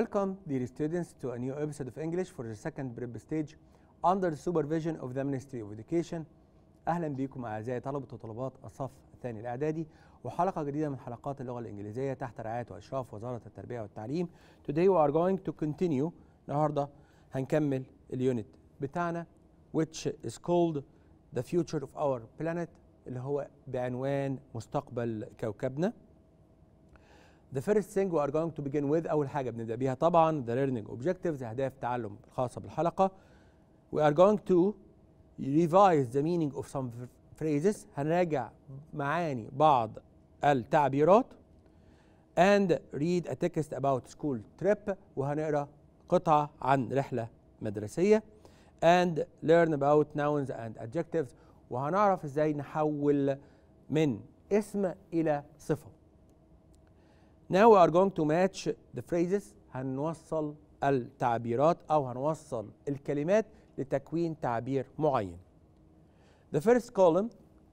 Welcome, dear students, to a new episode of English for the second prep stage under the supervision of the Ministry of Education. أهلا بكم أعزائي طلبة وطلبات الصف الثاني الإعدادي وحلقة جديدة من حلقات اللغة الإنجليزية تحت رعاية وإشراف وزارة التربية والتعليم. Today we are going to continue النهاردة هنكمل اليونت بتاعنا which is called the future of our planet اللي هو بعنوان مستقبل كوكبنا. The first thing we are going to begin with أول حاجة بنبدأ بيها طبعا the learning objectives أهداف تعلم الخاصة بالحلقة We are going to revise the meaning of some phrases هنراجع معاني بعض التعبيرات and read a text about school trip وهنقرا قطعة عن رحلة مدرسية and learn about nouns and adjectives وهنعرف ازاي نحول من اسم إلى صفة Now we are going to match the phrases هنوصل التعبيرات أو هنوصل الكلمات لتكوين تعبير معين. The first column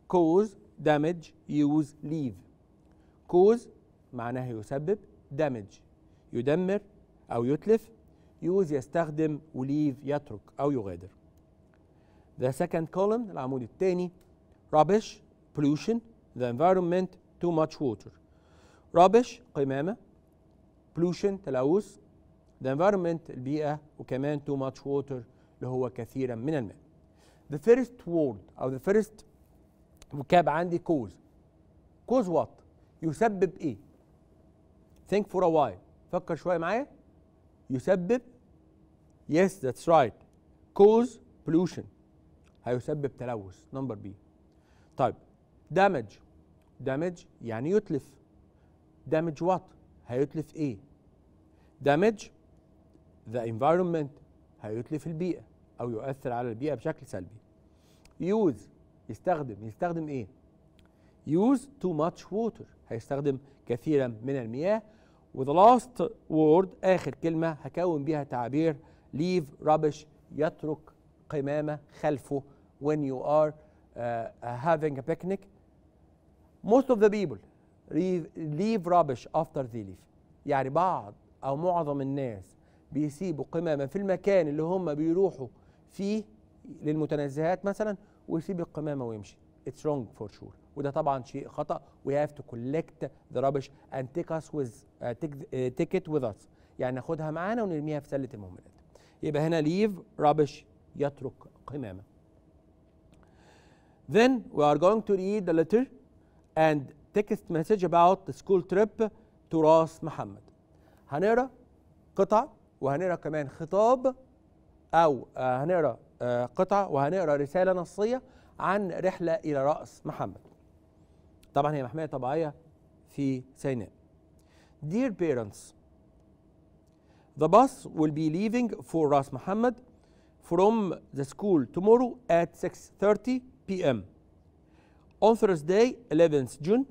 cause, damage, use, leave. cause معناه يسبب damage يدمر أو يتلف use يستخدم و leave يترك أو يغادر. The second column العمود الثاني rubbish pollution the environment too much water rubbish قمامة pollution تلوث the environment البيئة وكمان too much water اللي هو كثيرا من الماء the first word أو the first vocab عندي cause cause what يسبب إيه think for a while فكر شوية معايا يسبب yes that's right cause pollution هيسبب تلوث نمبر بي طيب damage damage يعني يتلف دامج وات هيتلف ايه دامج ذا انفايرمنت هيتلف البيئه او يؤثر على البيئه بشكل سلبي يوز يستخدم يستخدم ايه يوز تو ماتش ووتر هيستخدم كثيرا من المياه وذا لاست وورد اخر كلمه هكون بيها تعبير ليف rubbish يترك قمامه خلفه when you are uh, having a picnic most of the people leave rubbish after they leave يعني بعض أو معظم الناس بيسيبوا قمامة في المكان اللي هم بيروحوا فيه للمتنزهات مثلا ويسيب القمامة ويمشي it's wrong for sure وده طبعا شيء خطأ we have to collect the rubbish and take us with uh, take, uh, take it with us يعني ناخدها معانا ونرميها في سلة المهملات يبقى هنا leave rubbish يترك قمامة Then we are going to read the letter and تكست مسج about سكول school trip تراث محمد هنقرا قطعه وهنقرا كمان خطاب او آه، هنقرا آه، قطعه وهنقرا رساله نصيه عن رحله الى راس محمد طبعا هي محميه طبيعيه في سيناء Dear parents The bus will be leaving for Ras Muhammad from the school tomorrow at 6:30 p.m. On Thursday, 11th June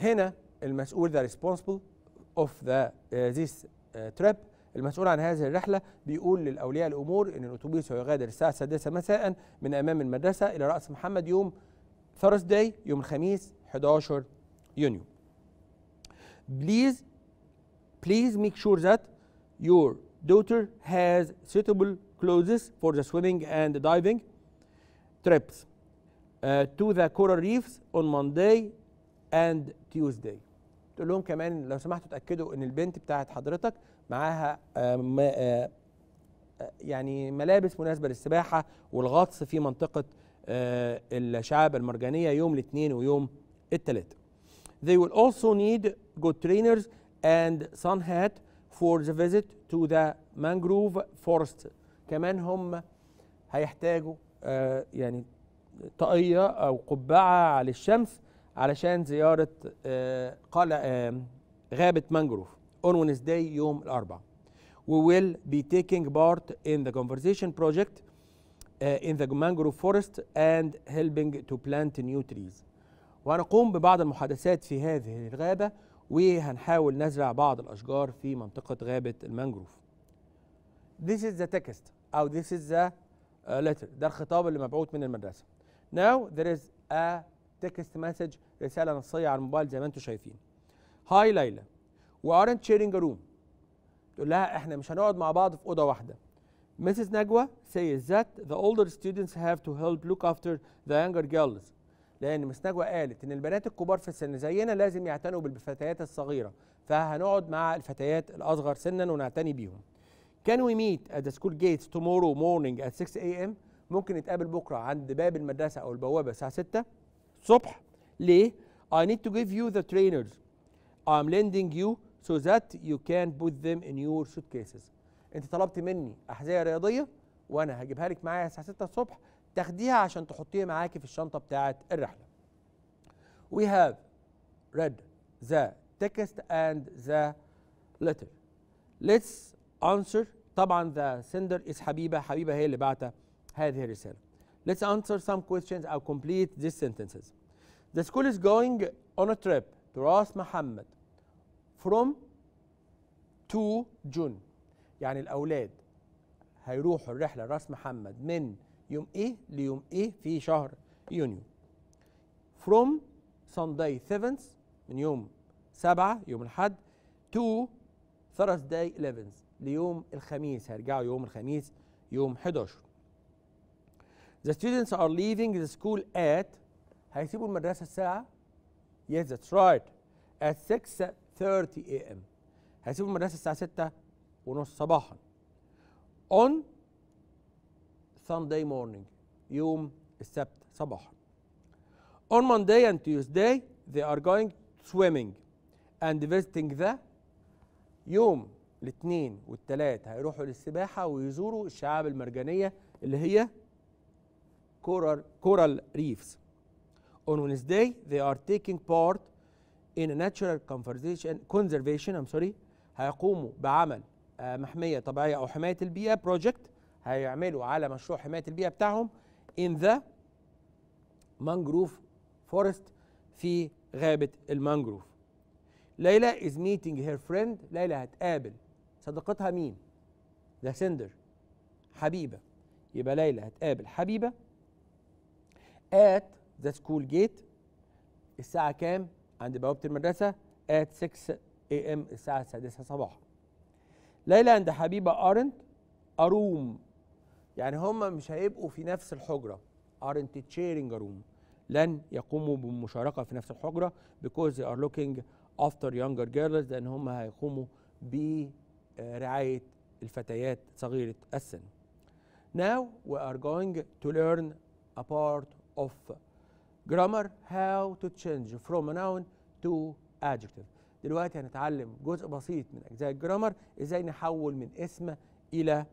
هنا المسؤول ذا ريسبونسبل اوف ذا ذيس تريب المسؤول عن هذه الرحلة بيقول للأولياء الأمور إن الأتوبيس سيغادر الساعة السادسة مساء من أمام المدرسة إلى رأس محمد يوم ثرسداي يوم الخميس 11 يونيو. Please please make sure that your daughter has suitable clothes for the swimming and diving trips uh, to the coral reefs on Monday اند تيوزداي تقول لهم كمان لو سمحتوا تاكدوا ان البنت بتاعت حضرتك معاها آه، آه، آه، يعني ملابس مناسبه للسباحه والغطس في منطقه الشعاب المرجانيه يوم الاثنين ويوم الثلاثاء. They will also need good trainers and sun hat for the visit to the mangrove forest. كمان هم هيحتاجوا يعني طاقيه او قبعه على الشمس علشان زياره قلعه غابه مانجروف on Wednesday يوم الاربعاء we will be taking part in the conversation project in the mangrove forest and helping to plant new trees. وهنقوم ببعض المحادثات في هذه الغابة وهنحاول نزرع بعض الأشجار في منطقة غابة المانجروف. This is the text أو this is the letter ده الخطاب اللي مبعوث من المدرسة. Now there is a تكست مسج رساله نصيه على الموبايل زي ما انتم شايفين هاي ليلى وارنت شيرنج روم تقول لها احنا مش هنقعد مع بعض في اوضه واحده مسز نجوى سيز ذات ذا اولدر ستودنتس هاف تو هيلب لوك افتر ذا يانجر جيرلز لأن مس نجوى قالت إن البنات الكبار في السن زينا لازم يعتنوا بالفتيات الصغيرة فهنقعد مع الفتيات الأصغر سنا ونعتني بيهم. كان وي ميت ات ذا سكول جيتس تومورو مورنينج ات 6 ام ممكن نتقابل بكرة عند باب المدرسة أو البوابة الساعة 6 الصبح ليه؟ I need to give you the trainers I'm lending you so that you can put them in your suitcases انت طلبت مني احذيه رياضيه وانا هجيبها لك معايا الساعه 6 الصبح تاخديها عشان تحطيها معاكي في الشنطه بتاعه الرحله we have read the text and the letter let's answer طبعا the sender is حبيبه حبيبه هي اللي بعت هذه الرساله Let's answer some questions or complete these sentences. The school is going on a trip to Ras Muhammad from to June. يعني الأولاد هيروحوا الرحلة راس محمد من يوم إيه ليوم إيه في شهر يونيو. From Sunday 7th من يوم 7 يوم الأحد to Thursday 11th ليوم الخميس هيرجعوا يوم الخميس يوم 11. The students are leaving the school at هيسيبوا المدرسة الساعة Yes that's right at 6:30 a.m. هيسيبوا المدرسة الساعة 6 ونص صباحا on Sunday morning يوم السبت صباحا on Monday and Tuesday they are going swimming and visiting the يوم الاثنين والثلاث هيروحوا للسباحة ويزوروا الشعاب المرجانية اللي هي coral, coral reefs. On Wednesday, they are taking part in a natural conservation, conservation I'm sorry, هيقوموا بعمل محمية طبيعية أو حماية البيئة project هيعملوا على مشروع حماية البيئة بتاعهم in the mangrove forest في غابة المانجروف ليلى is meeting her friend ليلى هتقابل صديقتها مين؟ the sender حبيبة يبقى ليلى هتقابل حبيبة at the school gate الساعة كام عند بوابة المدرسة at 6 a.m. الساعة السادسة صباحا ليلى عند حبيبة أرنت أروم يعني هما مش هيبقوا في نفس الحجرة أرنت تشيرنج اروم لن يقوموا بالمشاركة في نفس الحجرة because they are looking after younger girls لأن هما هيقوموا برعاية الفتيات صغيرة السن. Now we are going to learn a part of grammar how to change from a noun to adjective دلوقتي هنتعلم جزء بسيط من اجزاء الجرامر ازاي نحول من اسم الى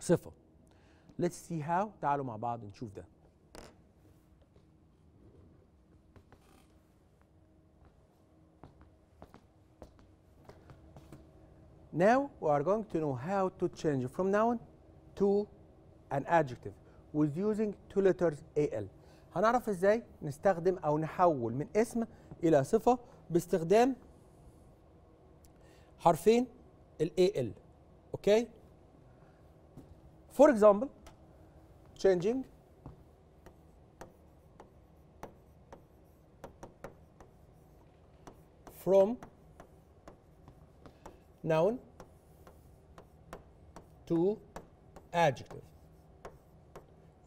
صفه let's see how تعالوا مع بعض نشوف ده Now we are going to know how to change from noun to an adjective with using two letters AL هنعرف ازاي نستخدم او نحول من اسم الى صفه باستخدام حرفين ال AL اوكي for example changing from noun to adjective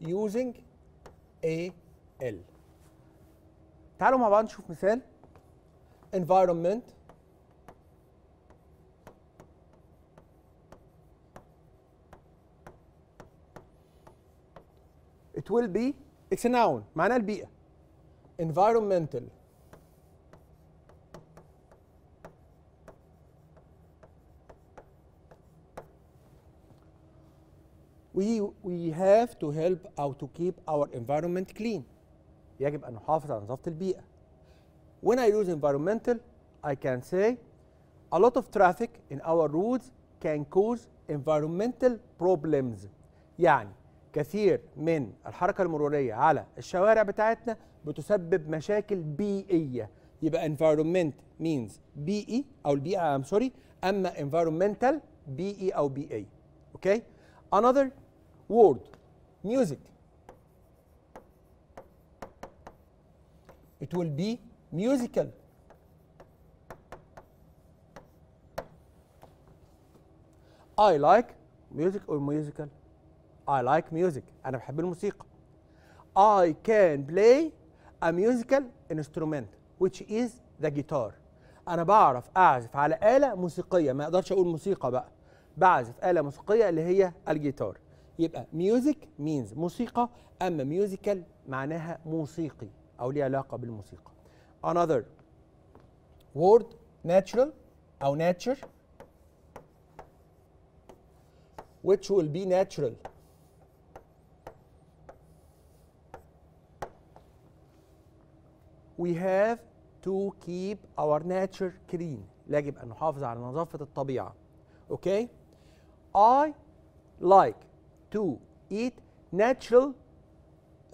using AL تعالوا مع بعض نشوف مثال environment it will be it's a noun معناها البيئة environmental we, we have to help how to keep our environment clean يجب أن نحافظ على نظافة البيئة when I use environmental I can say a lot of traffic in our roads can cause environmental problems يعني كثير من الحركة المرورية على الشوارع بتاعتنا بتسبب مشاكل بيئية يبقى environment means بيئي أو البيئة I'm sorry أما environmental بيئي أو بيئي okay another وورد music it will be musical I like music or musical I like music أنا بحب الموسيقى I can play a musical instrument which is the guitar أنا بعرف أعزف على آلة موسيقية ما أقدرش أقول موسيقى بقى بعزف آلة موسيقية اللي هي الجيتار يبقى ميوزك مينز موسيقى اما ميوزيكال معناها موسيقي او ليه علاقه بالموسيقى another word natural او nature which will be natural we have to keep our nature clean يجب ان نحافظ على نظافه الطبيعه اوكي okay? i like to eat natural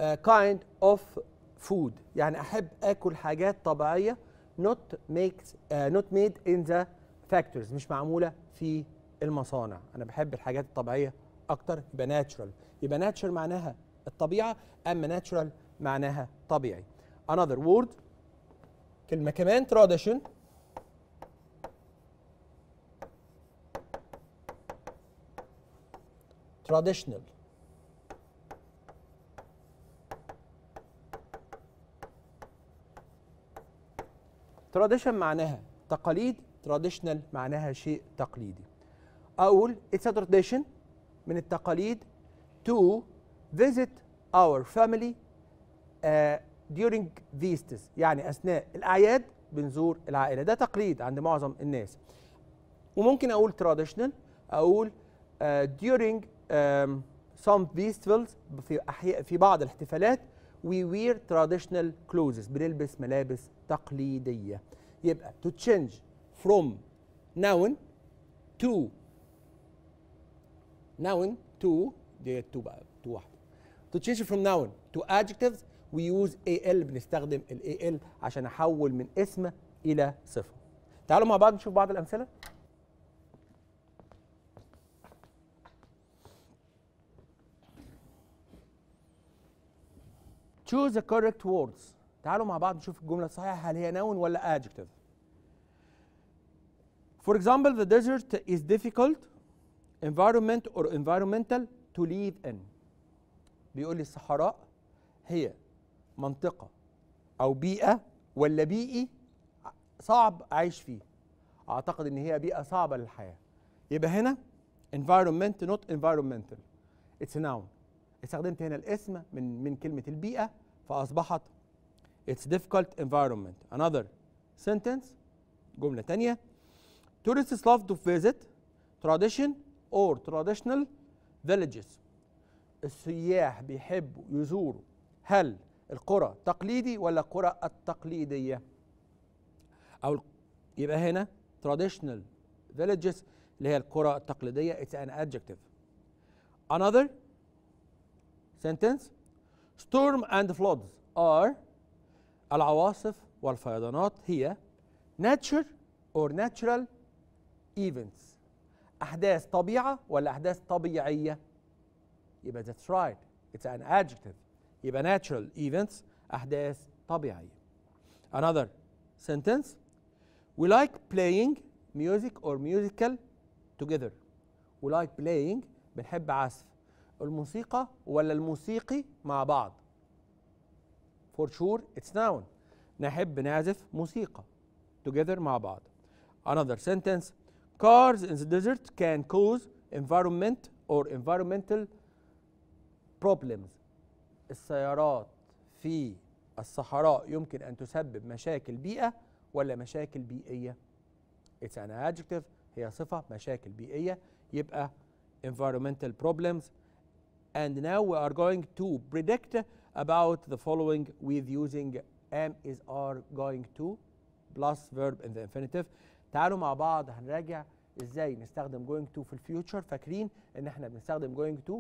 uh, kind of food يعني احب اكل حاجات طبيعيه not makes uh, not made in the factories مش معموله في المصانع انا بحب الحاجات الطبيعيه اكتر يبقى ناتشرال يبقى ناتشرال معناها الطبيعه اما ناتشرال معناها طبيعي another word كلمه كمان tradition traditional tradition معناها تقاليد traditional معناها شيء تقليدي أقول it's a tradition من التقاليد to visit our family uh, during feasts يعني أثناء الأعياد بنزور العائلة ده تقليد عند معظم الناس وممكن أقول traditional أقول uh, during some festivals في احياء في بعض الاحتفالات we wear traditional clothes بنلبس ملابس تقليديه يبقى to change from noun to noun to دي تو بقى تو واحده to change from noun to adjectives we use al بنستخدم ال al عشان احول من اسم الى صفه تعالوا مع بعض نشوف بعض الامثله choose the correct words تعالوا مع بعض نشوف الجملة الصحيحة هل هي noun ولا adjective For example the desert is difficult environment or environmental to live in بيقول لي الصحراء هي منطقة أو بيئة ولا بيئي صعب أعيش فيه أعتقد إن هي بيئة صعبة للحياة يبقى هنا environment not environmental it's a noun استخدمت هنا الاسم من من كلمه البيئه فاصبحت It's difficult environment. Another sentence جملة تانية tourists love to visit tradition or traditional villages. السياح بيحبوا يزوروا هل القرى تقليدي ولا القرى التقليدية؟ أو يبقى هنا traditional villages اللي هي القرى التقليدية it's an adjective. Another sentence storm and floods are العواصف والفيضانات هي nature or natural events أحداث طبيعة ولا أحداث طبيعية يبقى that's right it's an adjective يبقى natural events أحداث طبيعية another sentence we like playing music or musical together we like playing بنحب عزف الموسيقى ولا الموسيقي مع بعض for sure it's noun نحب نعزف موسيقى together مع بعض another sentence cars in the desert can cause environment or environmental problems السيارات في الصحراء يمكن أن تسبب مشاكل بيئة ولا مشاكل بيئية it's an adjective هي صفة مشاكل بيئية يبقى environmental problems And now we are going to predict about the following with using am is are going to plus verb in the infinitive تعالوا مع بعض هنراجع ازاي نستخدم going to في الفيوتشر فاكرين ان احنا بنستخدم going to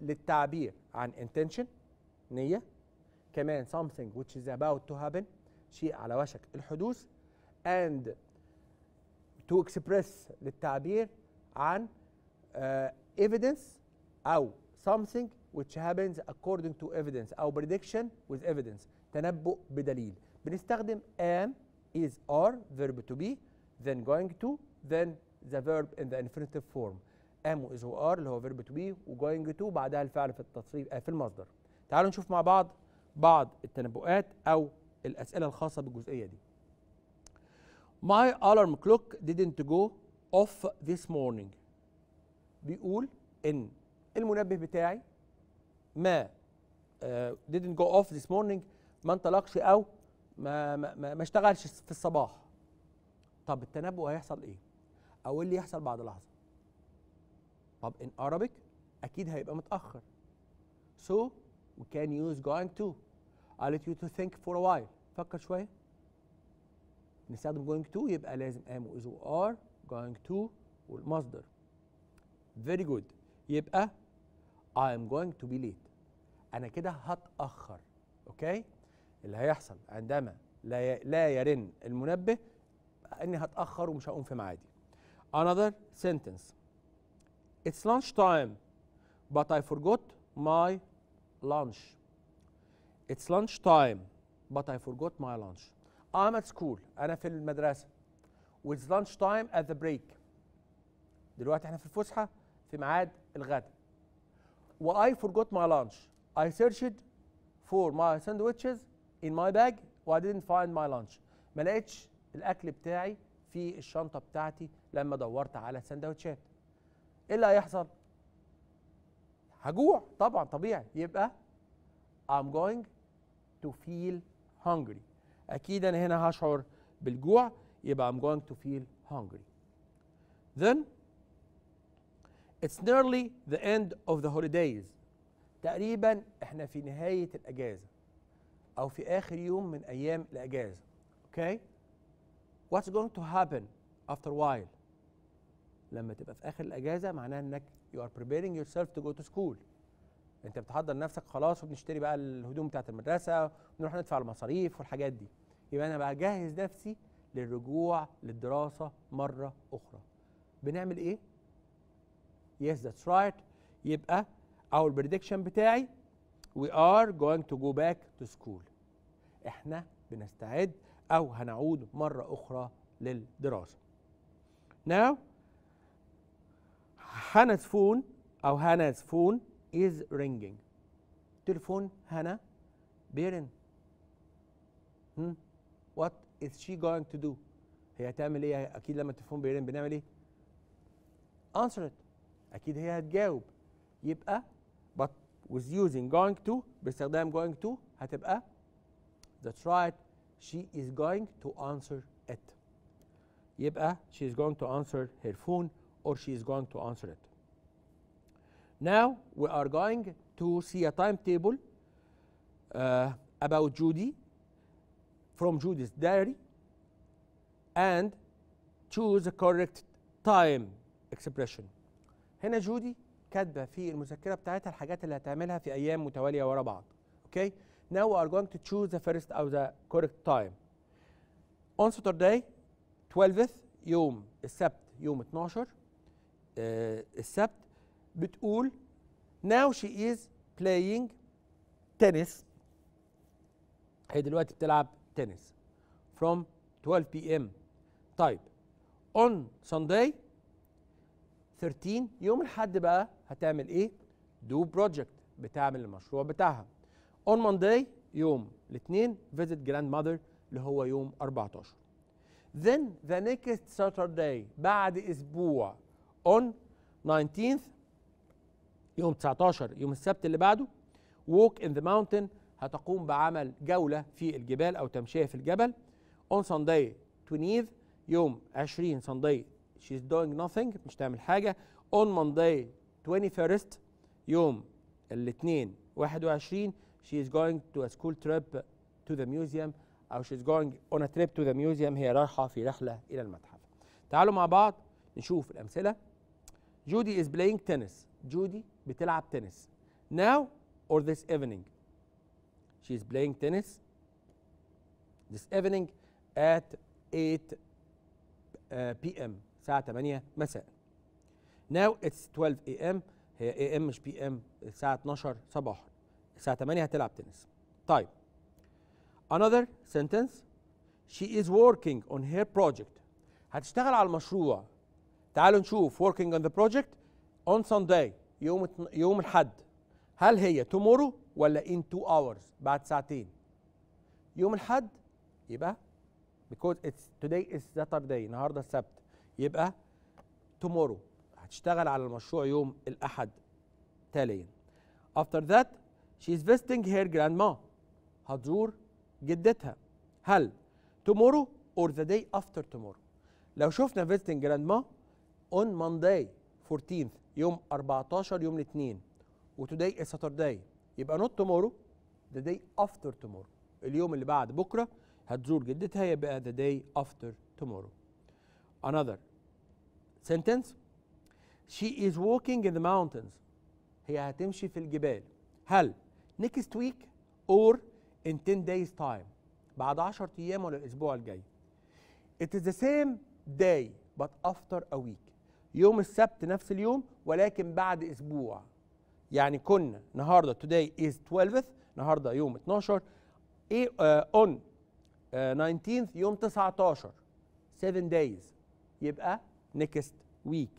للتعبير عن intention نية كمان something which is about to happen شيء على وشك الحدوث and to express للتعبير عن uh, evidence أو something which happens according to evidence أو prediction with evidence تنبؤ بدليل بنستخدم am is are verb to be then going to then the verb in the infinitive form am is or are اللي هو verb to be و going to بعدها الفعل في التصريف في المصدر تعالوا نشوف مع بعض بعض التنبؤات أو الأسئلة الخاصة بالجزئية دي My alarm clock didn't go off this morning بيقول إن المنبه بتاعي ما آه، didn't go off this morning ما انطلقش او ما ما, ما اشتغلش في الصباح طب التنبؤ هيحصل ايه او إيه اللي يحصل بعد لحظه طب ان Arabic اكيد هيبقى متاخر so we can use going to I let you to think for a while فكر شويه نستخدم going to يبقى لازم am و is و going to والمصدر very good يبقى I am going to be late أنا كده هتأخر أوكي اللي هيحصل عندما لا لا يرن المنبه إني هتأخر ومش هقوم في ميعادي another sentence It's lunch time but I forgot my lunch It's lunch time but I forgot my lunch I'm at school أنا في المدرسة It's lunch time at the break دلوقتي احنا في الفسحة في ميعاد الغداء واي my ماي لانش اي for فور ماي ساندويتشز ان ماي باج واي didnt فايند ماي لانش ما لقيتش الاكل بتاعي في الشنطه بتاعتي لما دورت على سندوتشات ايه اللي هيحصل هجوع طبعا طبيعي يبقى I'm going to feel hungry اكيد انا هنا هشعر بالجوع يبقى I'm going to feel hungry then It's nearly the end of the holidays. تقريبا احنا في نهاية الأجازة أو في آخر يوم من أيام الأجازة. Okay? What's going to happen after a while? لما تبقى في آخر الأجازة معناها إنك you are preparing yourself to go to school. أنت بتحضر نفسك خلاص وبنشتري بقى الهدوم بتاعت المدرسة ونروح ندفع المصاريف والحاجات دي. يبقى أنا بجهز نفسي للرجوع للدراسة مرة أخرى. بنعمل إيه؟ yes that's right يبقى our prediction بتاعي we are going to go back to school احنا بنستعد او هنعود مره اخرى للدراسه now هانا's phone او هانا's phone is ringing تليفون هانا بيرن what is she going to do هي هتعمل ايه اكيد لما التليفون بيرن بنعمل ايه answer it اكيد هي هتجاوب يبقى but with using going to باستخدام going to هتبقى that's right she is going to answer it يبقى she is going to answer her phone or she is going to answer it now we are going to see a timetable uh, about Judy from Judy's diary and choose the correct time expression هنا جودي كاتبه في المذكره بتاعتها الحاجات اللي هتعملها في ايام متواليه ورا بعض اوكي now we are going to choose the first or the correct time on Saturday 12th يوم السبت يوم 12 آه السبت بتقول now she is playing tennis هي دلوقتي بتلعب تنس from 12 p.m. طيب on Sunday 13 يوم الحد بقى هتعمل ايه دو بروجكت بتعمل المشروع بتاعها اون مانداي يوم الاثنين فيزيت جراند ماذر اللي هو يوم 14 then the next Saturday بعد اسبوع on 19th يوم 19 يوم السبت اللي بعده walk in the mountain هتقوم بعمل جولة في الجبال أو تمشية في الجبل on Sunday 20th يوم 20 Sunday she's doing nothing مش تعمل حاجة on Monday 21st يوم الاثنين 21 she is going to a school trip to the museum أو she's going on a trip to the museum هي رايحة في رحلة إلى المتحف تعالوا مع بعض نشوف الأمثلة جودي is playing tennis جودي بتلعب تنس now or this evening she is playing tennis this evening at 8 uh, p.m. الساعة 8 مساء Now it's 12 a.m. هي a.m. مش p.m. الساعة 12 صباحا الساعة 8 هتلعب تنس طيب another sentence she is working on her project هتشتغل على المشروع تعالوا نشوف working on the project on Sunday يوم يوم الحد هل هي tomorrow ولا in two hours بعد ساعتين يوم الحد يبقى because it's today is Saturday النهارده السبت يبقى تومورو هتشتغل على المشروع يوم الأحد تاليا after that she is visiting her grandma هتزور جدتها هل tomorrow or the day after tomorrow لو شفنا visiting grandma on Monday 14th يوم 14 يوم الاثنين وتوداي ساترداي يبقى نوت تومورو ذا داي افتر تومورو اليوم اللي بعد بكره هتزور جدتها يبقى ذا داي افتر تومورو another sentence she is walking in the mountains هي هتمشي في الجبال هل next week or in 10 days time بعد 10 ايام ولا الاسبوع الجاي it is the same day but after a week يوم السبت نفس اليوم ولكن بعد اسبوع يعني كنا النهارده today is 12th النهارده يوم 12 ايه اون آه، uh, on uh, آه، 19th يوم 19 7 days يبقى نيكست ويك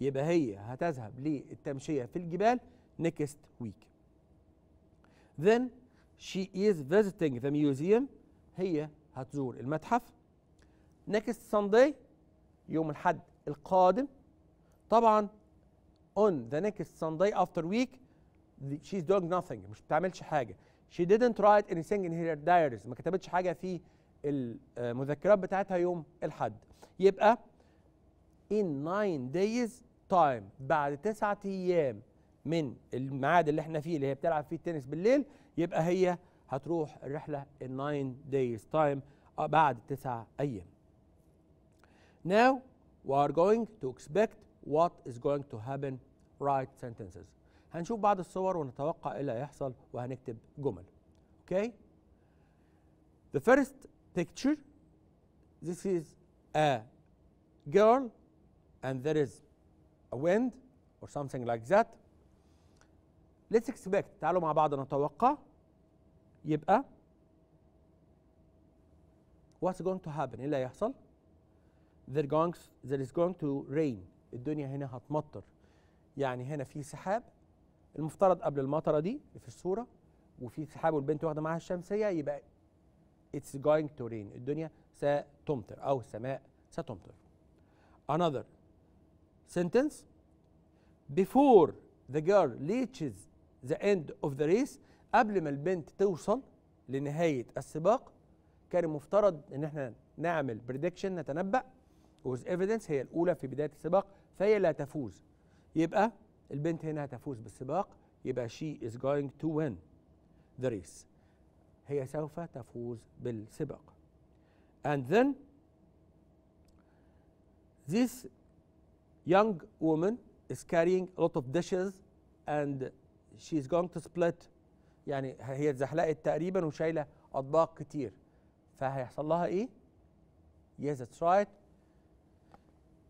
يبقى هي هتذهب للتمشية في الجبال next week then she is visiting the museum هي هتزور المتحف next Sunday يوم الحد القادم طبعا on the next Sunday after week she's doing nothing مش بتعملش حاجة she didn't write anything in her diaries ما كتبتش حاجة في المذكرات بتاعتها يوم الحد يبقى in nine days time بعد تسعة ايام من الميعاد اللي احنا فيه اللي هي بتلعب فيه التنس بالليل يبقى هي هتروح الرحله in nine days time آه، بعد تسعة ايام. Now we are going to expect what is going to happen write sentences. هنشوف بعض الصور ونتوقع ايه اللي هيحصل وهنكتب جمل. Okay? The first picture this is a girl and there is a wind or something like that let's expect تعالوا مع بعض نتوقع يبقى what's going to happen ايه اللي هيحصل there, going, there is going to rain الدنيا هنا هتمطر يعني هنا في سحاب المفترض قبل المطره دي في الصوره وفي سحاب والبنت واخده معاها الشمسيه يبقى it's going to rain الدنيا ستمطر او السماء ستمطر another sentence before the girl reaches the end of the race قبل ما البنت توصل لنهاية السباق كان المفترض ان احنا نعمل بريدكشن نتنبأ with evidence هي الأولى في بداية السباق فهي لا تفوز يبقى البنت هنا هتفوز بالسباق يبقى she is going to win the race هي سوف تفوز بالسباق and then this young woman is carrying a lot of dishes and she's going to split يعني هي اتزحلقت تقريبا وشايله اطباق كتير فهيحصل لها ايه؟ Yes, that's right.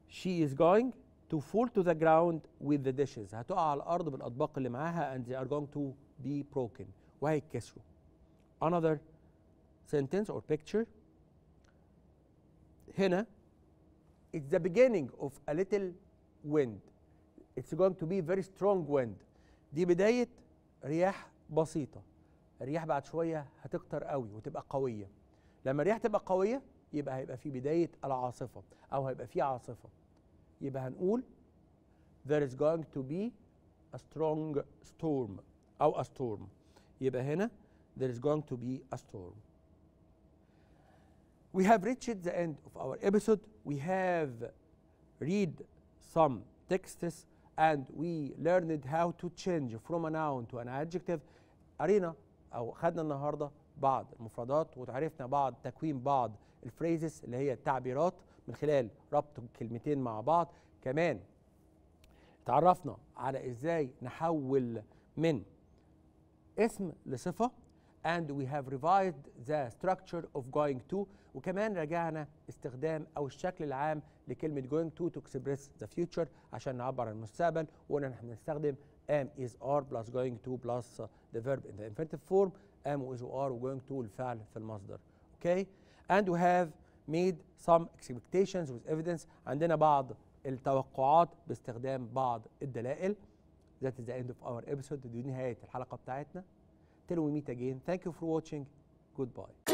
She is going to fall to the ground with the dishes. هتقع على الارض بالاطباق اللي معاها and they are going to be broken وهيتكسروا. Another sentence or picture. هنا it's the beginning of a little wind it's going to be very strong wind دي بداية رياح بسيطة الرياح بعد شوية هتكتر قوي وتبقى قوية لما الرياح تبقى قوية يبقى هيبقى في بداية العاصفة أو هيبقى في عاصفة يبقى هنقول there is going to be a strong storm أو a storm يبقى هنا there is going to be a storm We have reached the end of our episode. We have read some texts and we learned how to change from a noun to an adjective قرينا او خدنا النهارده بعض المفردات وتعرفنا بعض تكوين بعض الفريزز اللي هي التعبيرات من خلال ربط كلمتين مع بعض كمان تعرفنا على ازاي نحول من اسم لصفه and we have revised the structure of going to وكمان رجعنا استخدام او الشكل العام لكلمه going to to express the future عشان نعبر عن المستقبل وقلنا احنا am is are plus going to plus the verb in the infinitive form am is are going to الفعل في المصدر okay and we have made some expectations with evidence عندنا بعض التوقعات باستخدام بعض الدلائل that is the end of our episode دي نهايه الحلقه بتاعتنا Till we meet again, thank you for watching. Goodbye.